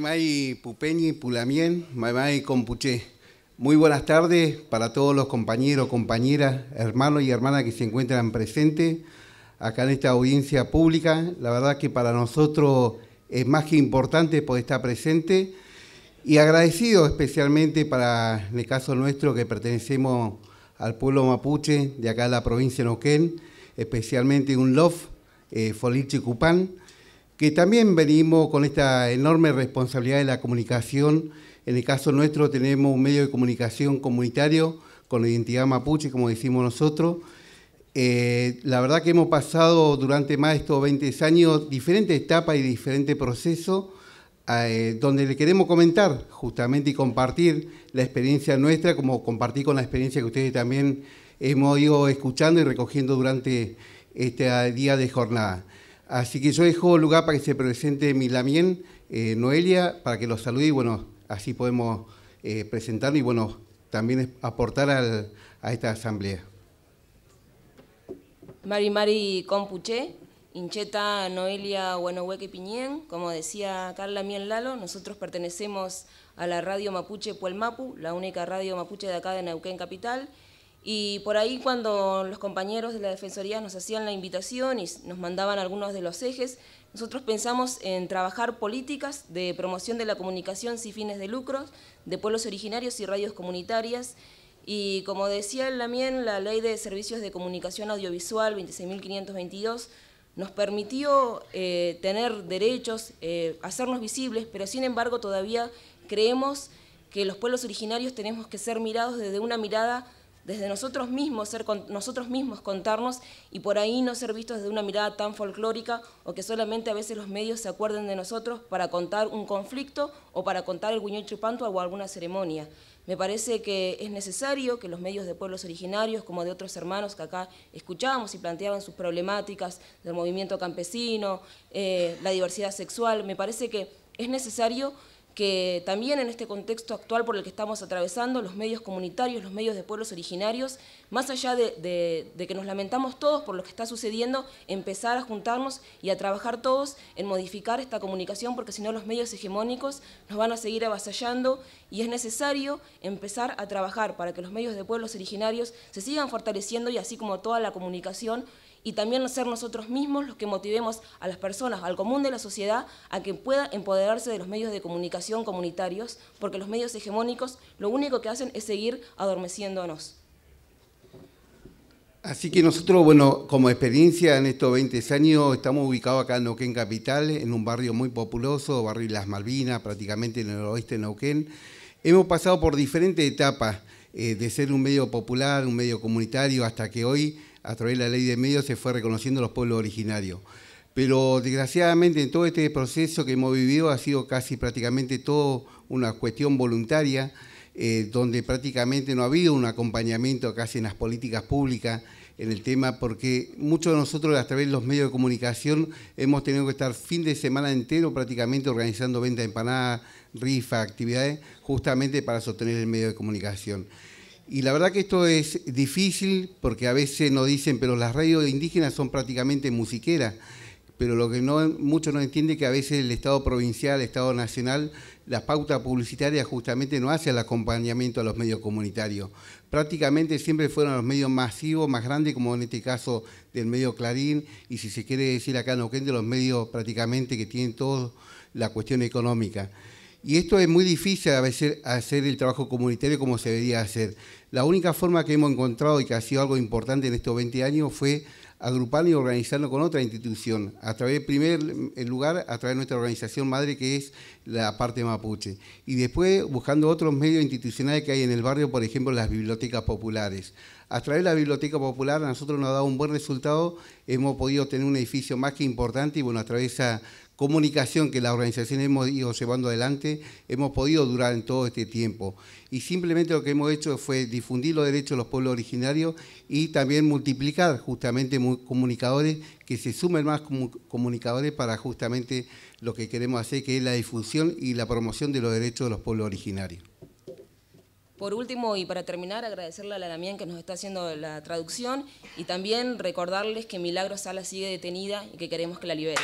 Maimai Pupeñi Pulamien, Maimai Compuché. Muy buenas tardes para todos los compañeros, compañeras, hermanos y hermanas que se encuentran presentes acá en esta audiencia pública. La verdad que para nosotros es más que importante poder estar presente y agradecido especialmente para, en el caso nuestro, que pertenecemos al pueblo mapuche de acá de la provincia de Noquén, especialmente un LOF, eh, Folichi Cupán que también venimos con esta enorme responsabilidad de la comunicación. En el caso nuestro tenemos un medio de comunicación comunitario con identidad mapuche, como decimos nosotros. Eh, la verdad que hemos pasado durante más de estos 20 años diferentes etapas y diferentes procesos eh, donde le queremos comentar justamente y compartir la experiencia nuestra, como compartir con la experiencia que ustedes también hemos ido escuchando y recogiendo durante este día de jornada. Así que yo dejo lugar para que se presente Milamien, eh, Noelia, para que los salude y bueno, así podemos eh, presentarlo y bueno, también aportar a esta asamblea. Mari Mari Compuche, Incheta Noelia Hueque, Piñén, como decía Carla Miel Lalo, nosotros pertenecemos a la radio Mapuche Puelmapu, la única radio mapuche de acá de Neuquén Capital, y por ahí cuando los compañeros de la Defensoría nos hacían la invitación y nos mandaban algunos de los ejes, nosotros pensamos en trabajar políticas de promoción de la comunicación sin fines de lucro, de pueblos originarios y radios comunitarias, y como decía Lamien, la Ley de Servicios de Comunicación Audiovisual 26.522 nos permitió eh, tener derechos, eh, hacernos visibles, pero sin embargo todavía creemos que los pueblos originarios tenemos que ser mirados desde una mirada desde nosotros mismos, ser nosotros mismos contarnos y por ahí no ser vistos desde una mirada tan folclórica o que solamente a veces los medios se acuerden de nosotros para contar un conflicto o para contar el guiñol chupanto o alguna ceremonia. Me parece que es necesario que los medios de pueblos originarios, como de otros hermanos que acá escuchábamos y planteaban sus problemáticas del movimiento campesino, eh, la diversidad sexual, me parece que es necesario que también en este contexto actual por el que estamos atravesando, los medios comunitarios, los medios de pueblos originarios, más allá de, que nos lamentamos todos por lo que está sucediendo, empezar a juntarnos y a trabajar todos en modificar esta comunicación, porque si no los medios hegemónicos nos van a seguir avasallando y es necesario empezar a trabajar para que los medios de pueblos originarios se sigan fortaleciendo y así como toda la comunicación y también ser nosotros mismos los que motivemos a las personas, al común de la sociedad, a que pueda empoderarse de los medios de comunicación comunitarios, porque los medios hegemónicos lo único que hacen es seguir adormeciéndonos. Así que nosotros, bueno, como experiencia en estos 20 años, estamos ubicados acá en Neuquén Capital, en un barrio muy populoso, barrio Las Malvinas, prácticamente en el oeste de Neuquén. Hemos pasado por diferentes etapas, eh, de ser un medio popular, un medio comunitario, hasta que hoy a través de la ley de medios se fue reconociendo los pueblos originarios. Pero desgraciadamente en todo este proceso que hemos vivido ha sido casi prácticamente todo una cuestión voluntaria, eh, donde prácticamente no ha habido un acompañamiento casi en las políticas públicas en el tema, porque muchos de nosotros a través de los medios de comunicación hemos tenido que estar fin de semana entero prácticamente organizando venta de empanadas, rifas, actividades, justamente para sostener el medio de comunicación. Y la verdad que esto es difícil porque a veces nos dicen, pero las radios indígenas son prácticamente musiqueras. Pero lo que no, muchos no entienden es que a veces el Estado provincial, el Estado nacional, la pauta publicitaria justamente no hace el acompañamiento a los medios comunitarios. Prácticamente siempre fueron los medios masivos, más grandes, como en este caso del medio Clarín, y si se quiere decir acá en Oquente, los medios prácticamente que tienen toda la cuestión económica. Y esto es muy difícil a veces hacer el trabajo comunitario como se debería hacer. La única forma que hemos encontrado y que ha sido algo importante en estos 20 años fue agruparlo y organizarlo con otra institución, a través, en lugar, a través de nuestra organización madre, que es la parte mapuche, y después buscando otros medios institucionales que hay en el barrio, por ejemplo, las bibliotecas populares. A través de la biblioteca popular a nosotros nos ha dado un buen resultado, hemos podido tener un edificio más que importante, y bueno, a través de comunicación que las organizaciones hemos ido llevando adelante, hemos podido durar en todo este tiempo. Y simplemente lo que hemos hecho fue difundir los derechos de los pueblos originarios y también multiplicar justamente comunicadores, que se sumen más comunicadores para justamente lo que queremos hacer, que es la difusión y la promoción de los derechos de los pueblos originarios. Por último, y para terminar, agradecerle a la Damián que nos está haciendo la traducción y también recordarles que Milagro Sala sigue detenida y que queremos que la libere.